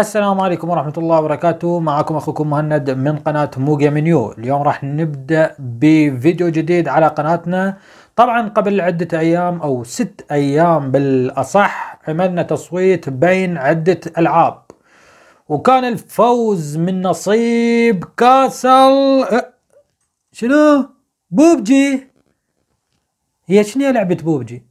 السلام عليكم ورحمة الله وبركاته معكم أخوكم مهند من قناة موجا منيو اليوم راح نبدأ بفيديو جديد على قناتنا طبعا قبل عدة أيام أو ست أيام بالأصح عملنا تصويت بين عدة ألعاب وكان الفوز من نصيب كاسل أه، شنو بوبجي هي شنو لعبة بوبجي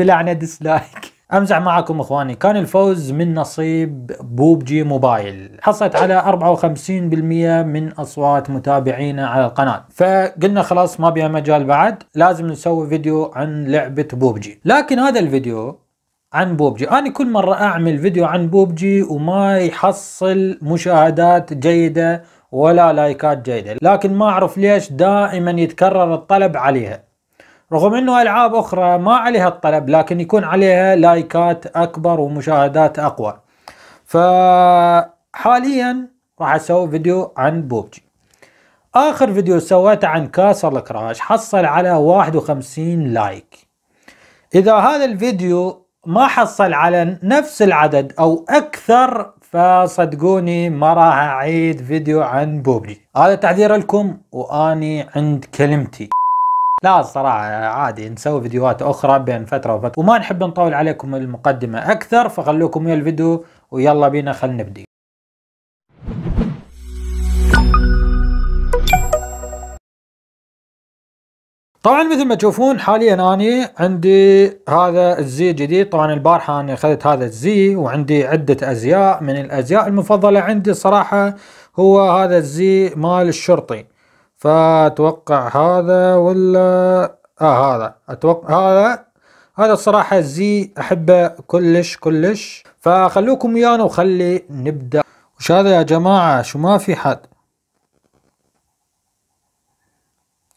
بلعنة ديسلايك امزح معكم اخواني كان الفوز من نصيب بوبجي موبايل حصلت على 54% من اصوات متابعينا على القناة فقلنا خلاص ما بيها مجال بعد لازم نسوي فيديو عن لعبة بوبجي لكن هذا الفيديو عن بوبجي انا كل مرة اعمل فيديو عن بوبجي وما يحصل مشاهدات جيدة ولا لايكات جيدة لكن ما اعرف ليش دائما يتكرر الطلب عليها رغم انه العاب اخرى ما عليها الطلب لكن يكون عليها لايكات اكبر ومشاهدات اقوى فحاليا راح اسوي فيديو عن بوبجي اخر فيديو سويته عن كاسل كراش حصل على 51 لايك اذا هذا الفيديو ما حصل على نفس العدد او اكثر فصدقوني ما راح اعيد فيديو عن بوبجي هذا تحذير لكم واني عند كلمتي لا الصراحة عادي نسوي فيديوهات أخرى بين فترة وفترة وما نحب نطول عليكم المقدمة أكثر فخلوكم ويا الفيديو ويلا بينا خل نبدي طبعا مثل ما تشوفون حاليا اني عندي هذا الزي جديد طبعا البارحة انا اخذت هذا الزي وعندي عدة ازياء من الازياء المفضلة عندي الصراحة هو هذا الزي مال الشرطي فاتوقع هذا ولا اه هذا اتوقع هذا هذا الصراحه زي احبه كلش كلش فخلوكم ويانا وخلي نبدا وش هذا يا جماعه شو ما في حد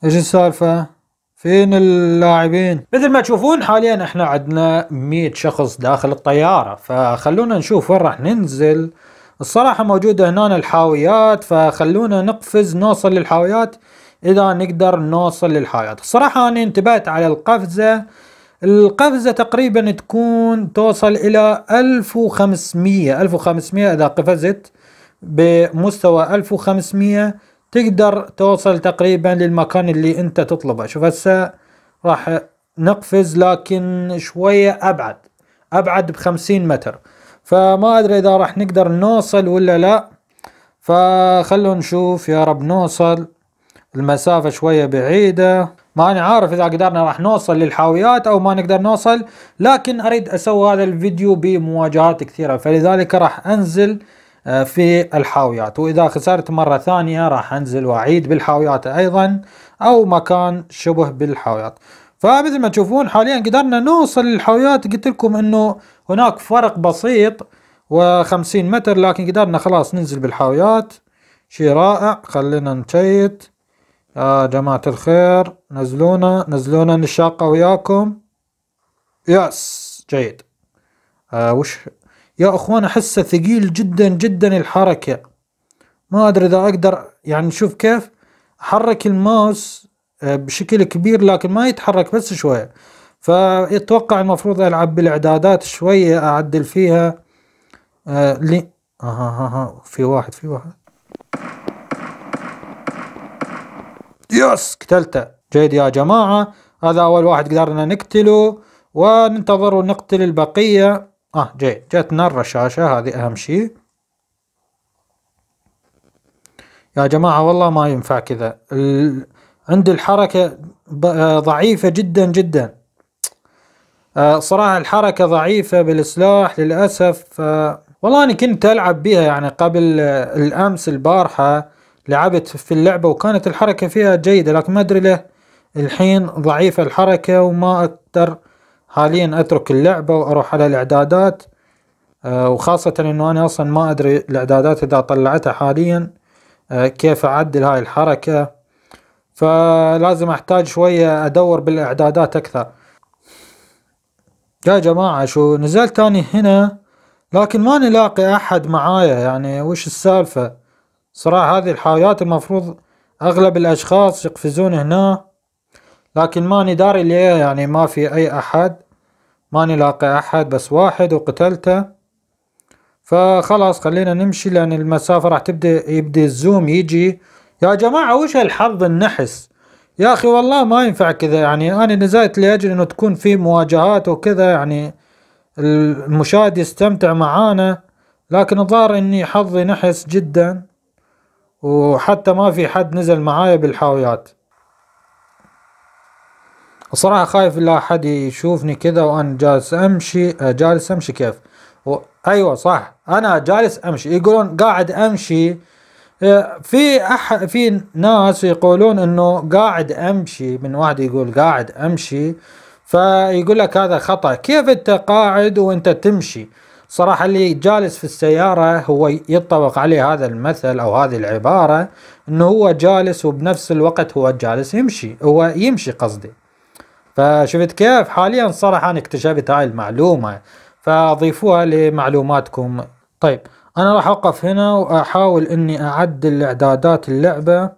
ايش السالفه فين اللاعبين مثل ما تشوفون حاليا احنا عندنا 100 شخص داخل الطياره فخلونا نشوف وين راح ننزل الصراحة موجودة هنا الحاويات فخلونا نقفز نوصل للحاويات اذا نقدر نوصل للحاويات الصراحة انا انتبهت على القفزة القفزة تقريبا تكون توصل الى 1500 1500 اذا قفزت بمستوى 1500 تقدر توصل تقريبا للمكان اللي انت تطلبه شوف هسه راح نقفز لكن شوية ابعد ابعد بخمسين متر فما ادري اذا راح نقدر نوصل ولا لا فخلونا نشوف يا رب نوصل المسافة شوية بعيدة ماني عارف اذا قدرنا راح نوصل للحاويات او ما نقدر نوصل لكن اريد اسوي هذا الفيديو بمواجهات كثيرة فلذلك راح انزل آه، في الحاويات واذا خسرت مرة ثانية راح انزل واعيد بالحاويات ايضا او مكان شبه بالحاويات فمثل ما تشوفون حاليا قدرنا نوصل للحاويات قلت لكم انه هناك فرق بسيط و50 متر لكن قدرنا خلاص ننزل بالحاويات شي رائع خلينا نشيت يا جماعة الخير نزلونا نزلونا نشاقة وياكم يس جيد آه وش يا اخوان احسه ثقيل جدا جدا الحركة ما ادري اذا اقدر يعني شوف كيف حرك الماوس آه، بشكل كبير لكن ما يتحرك بس شوية فيتوقع المفروض ألعب بالإعدادات شوية أعدل فيها آه لي آه آه آه في واحد في واحد يس قتلته جيد يا جماعة هذا أول واحد قدرنا نقتله وننتظر ونقتل البقية آه جيد جاتنا الرشاشة هذه أهم شيء يا جماعة والله ما ينفع كذا ال... عندي الحركة آه، ضعيفة جدا جدا آه، صراحة الحركة ضعيفة بالسلاح للأسف والله أنا كنت ألعب بها يعني قبل الأمس البارحة لعبت في اللعبة وكانت الحركة فيها جيدة لكن ما أدري له الحين ضعيفة الحركة وما أقدر حاليا أترك اللعبة وأروح على الإعدادات آه، وخاصة أنه أنا أصلا ما أدري الإعدادات إذا طلعتها حاليا آه، كيف أعدل هاي الحركة فلازم أحتاج شوية أدور بالإعدادات أكثر يا جماعة شو نزلت أنا هنا لكن ما نلاقي أحد معايا يعني وش السالفة صراحة هذه الحاجات المفروض أغلب الأشخاص يقفزون هنا لكن ماني داري ليه يعني ما في أي أحد ماني لاقي أحد بس واحد وقتلته فخلاص خلينا نمشي لأن المسافة راح تبدأ يبدأ الزوم يجي يا جماعة وش هالحظ النحس يا اخي والله ما ينفع كذا يعني انا نزلت لاجل انه تكون في مواجهات وكذا يعني المشاهد يستمتع معانا لكن الظاهر اني حظي نحس جدا وحتى ما في حد نزل معايا بالحاويات الصراحة خايف لا حد يشوفني كذا وانا جالس امشي جالس امشي كيف و... ايوه صح انا جالس امشي يقولون قاعد امشي في أح في ناس يقولون انه قاعد امشي من واحد يقول قاعد امشي فيقول لك هذا خطا كيف انت قاعد وانت تمشي صراحة اللي جالس في السيارة هو يطبق عليه هذا المثل أو هذه العبارة أنه هو جالس وبنفس الوقت هو جالس يمشي هو يمشي قصدي فشفت كيف حاليا صراحة أنا اكتشفت هاي المعلومة فأضيفوها لمعلوماتكم طيب انا راح اوقف هنا واحاول اني اعدل اعدادات اللعبة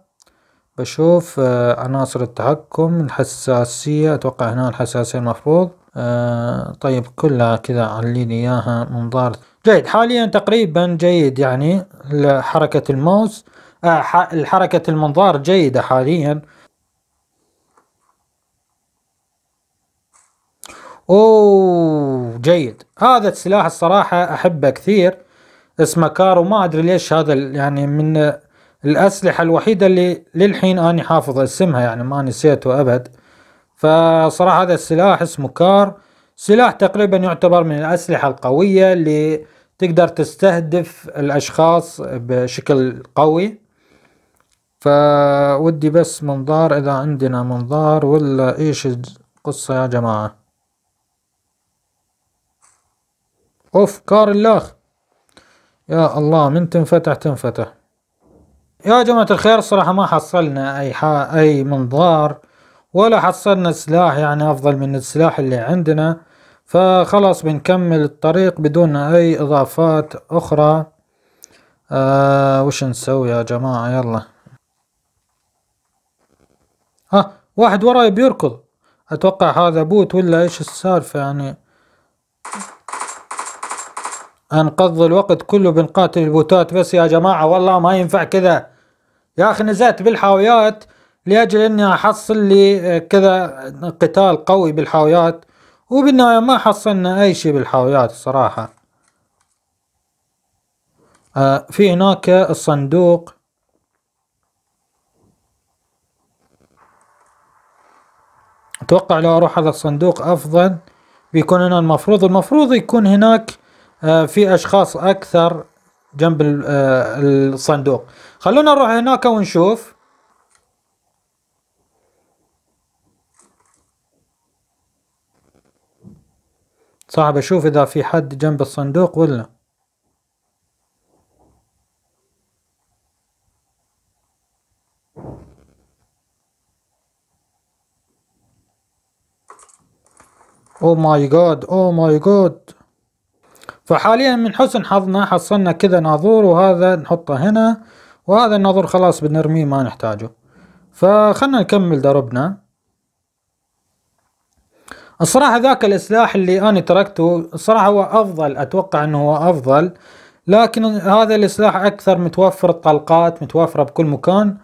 بشوف آه، عناصر التحكم الحساسية اتوقع هنا الحساسية المفروض أه طيب كلها كذا عليني اياها منظار جيد حاليا تقريبا جيد يعني حركة الماوس أه حركة المنظار جيدة حاليا اوه جيد هذا السلاح الصراحة احبه كثير اسمه كارو ما ادري ليش هذا يعني من الاسلحه الوحيده اللي للحين اني حافظ اسمها يعني ما نسيته ابد فصراحه هذا السلاح اسمه كار سلاح تقريبا يعتبر من الاسلحه القويه اللي تقدر تستهدف الاشخاص بشكل قوي فودي بس منظار اذا عندنا منظار ولا ايش القصه يا جماعه اوف كار الاخ يا الله من تنفتح تنفتح يا جماعة الخير الصراحة ما حصلنا أي حا أي منظار ولا حصلنا سلاح يعني أفضل من السلاح اللي عندنا فخلاص بنكمل الطريق بدون أي إضافات أخرى آه وش نسوي يا جماعة يلا ها آه واحد وراي بيركض أتوقع هذا بوت ولا إيش السالفة يعني انقض الوقت كله بنقاتل البوتات بس يا جماعة والله ما ينفع كذا يا أخي نزلت بالحاويات لأجل أني أحصل لي آه، كذا قتال قوي بالحاويات وبالنهاية ما حصلنا أي شيء بالحاويات الصراحة آه، في هناك الصندوق أتوقع لو أروح هذا الصندوق أفضل بيكون هنا المفروض المفروض يكون هناك آه، في اشخاص اكثر جنب آه، الصندوق خلونا نروح هناك ونشوف صعب اشوف اذا في حد جنب الصندوق ولا او ماي جاد او ماي جاد فحاليا من حسن حظنا حصلنا كذا ناظور وهذا نحطه هنا وهذا الناظور خلاص بنرميه ما نحتاجه فخلنا نكمل دربنا الصراحة ذاك الإسلاح اللي أنا تركته الصراحة هو أفضل أتوقع أنه هو أفضل لكن هذا الإسلاح أكثر متوفر الطلقات متوفرة بكل مكان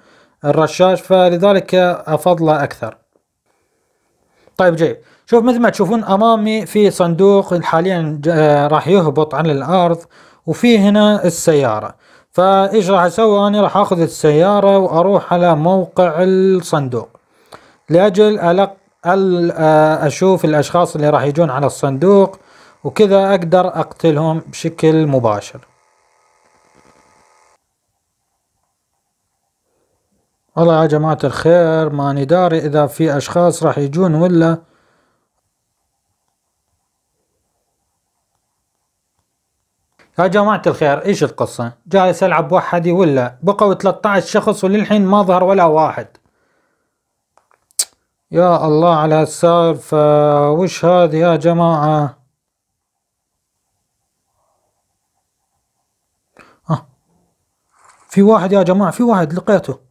الرشاش فلذلك أفضله أكثر طيب جيد شوف مثل ما تشوفون امامي في صندوق حاليا راح يهبط عن الارض وفي هنا السيارة فايش راح اسوي انا راح اخذ السيارة واروح على موقع الصندوق لاجل ألق آه، اشوف الاشخاص اللي راح يجون على الصندوق وكذا اقدر اقتلهم بشكل مباشر والله يا جماعة الخير ماني داري إذا في أشخاص راح يجون ولا يا جماعة الخير إيش القصة جالس ألعب وحدي ولا بقوا 13 شخص وللحين ما ظهر ولا واحد يا الله على هالسالفة وش هذا يا جماعة آه. في واحد يا جماعة في واحد لقيته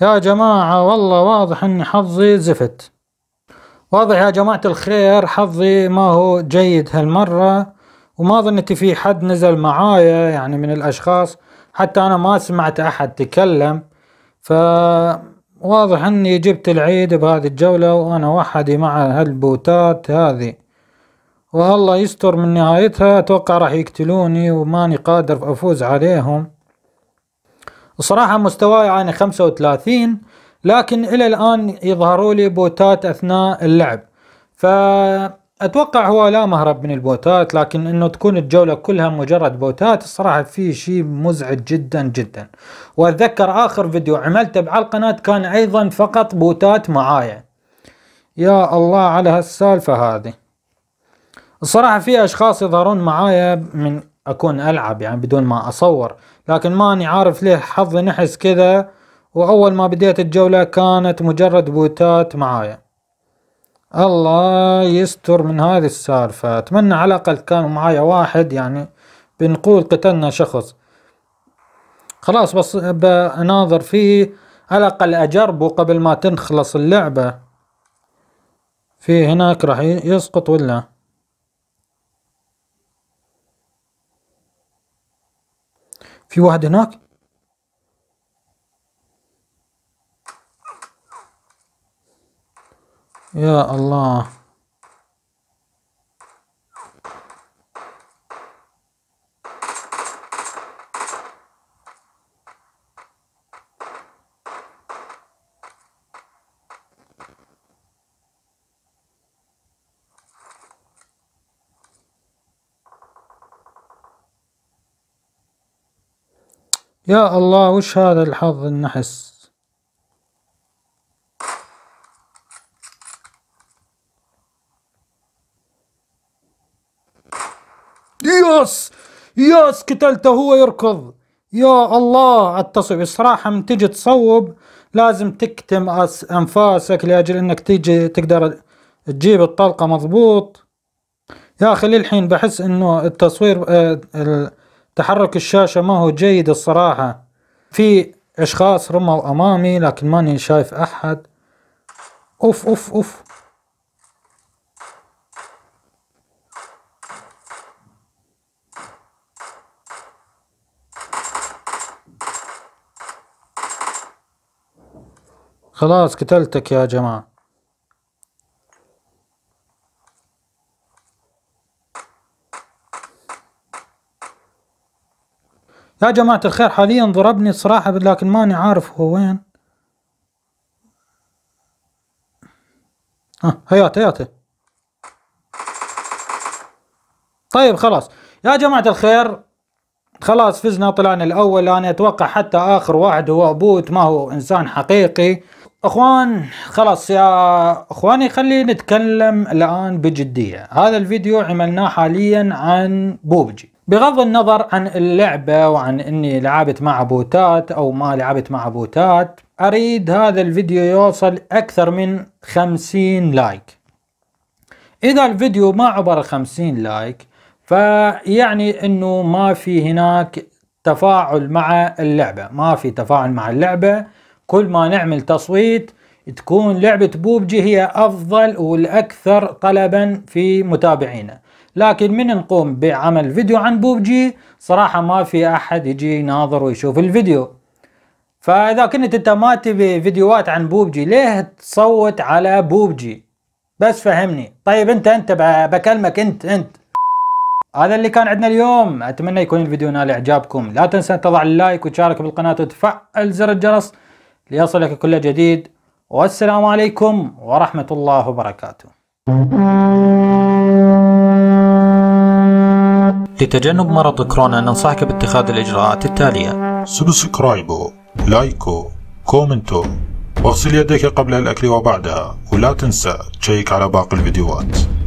يا جماعة والله واضح ان حظي زفت واضح يا جماعة الخير حظي ما هو جيد هالمرة وما ظنت في حد نزل معايا يعني من الاشخاص حتى انا ما سمعت احد تكلم فواضح اني جبت العيد بهذه الجولة وانا وحدي مع هالبوتات هذه والله يستر من نهايتها اتوقع راح يقتلوني وماني قادر افوز عليهم وصراحة مستواي أنا يعني 35 لكن إلى الآن يظهروا لي بوتات أثناء اللعب فأتوقع هو لا مهرب من البوتات لكن أنه تكون الجولة كلها مجرد بوتات الصراحة في شيء مزعج جدا جدا وأتذكر آخر فيديو عملته على القناة كان أيضا فقط بوتات معايا يا الله على هالسالفة هذه الصراحة في أشخاص يظهرون معايا من أكون ألعب يعني بدون ما أصور لكن ماني عارف ليه حظي نحس كذا وأول ما بديت الجولة كانت مجرد بوتات معايا الله يستر من هذه السالفة أتمنى على الأقل كان معايا واحد يعني بنقول قتلنا شخص خلاص بس بناظر فيه على الأقل أجربه قبل ما تنخلص اللعبة في هناك راح يسقط ولا في واحد هناك يا الله يا الله وش هذا الحظ النحس يس يس قتلته هو يركض يا الله التصويب الصراحة من تجي تصوب لازم تكتم أنفاسك لأجل أنك تيجي تقدر تجيب الطلقة مضبوط يا أخي للحين بحس أنه التصوير آه، تحرك الشاشة ما هو جيد الصراحة في اشخاص رموا امامي لكن ماني شايف احد اوف اوف اوف خلاص قتلتك يا جماعة يا جماعة الخير حاليا ضربني صراحة لكن ماني عارف هو وين ها هياته هياته طيب خلاص يا جماعة الخير خلاص فزنا طلعنا الأول أنا أتوقع حتى آخر واحد هو بوت ما هو إنسان حقيقي اخوان خلاص يا اخواني خلينا نتكلم الان بجديه هذا الفيديو عملناه حاليا عن بوبجي بغض النظر عن اللعبة وعن اني لعبت مع بوتات او ما لعبت مع بوتات اريد هذا الفيديو يوصل اكثر من خمسين لايك اذا الفيديو ما عبر خمسين لايك فيعني انه ما في هناك تفاعل مع اللعبة ما في تفاعل مع اللعبة كل ما نعمل تصويت تكون لعبة بوبجي هي افضل والاكثر طلبا في متابعينا لكن من نقوم بعمل فيديو عن بوبجي صراحة ما في أحد يجي يناظر ويشوف الفيديو فإذا كنت أنت ما تبي فيديوهات عن بوبجي ليه تصوت على بوبجي بس فهمني طيب أنت أنت بكلمك أنت أنت هذا اللي كان عندنا اليوم أتمنى يكون الفيديو نال إعجابكم لا تنسى تضع اللايك وتشارك بالقناة وتفعل زر الجرس ليصلك كل جديد والسلام عليكم ورحمة الله وبركاته لتجنب مرض كورونا ننصحك باتخاذ الإجراءات التالية سبسكرايبو لايكو كومنتو واغسل يديك قبل الأكل وبعدها ولا تنسى تشيك على باقي الفيديوهات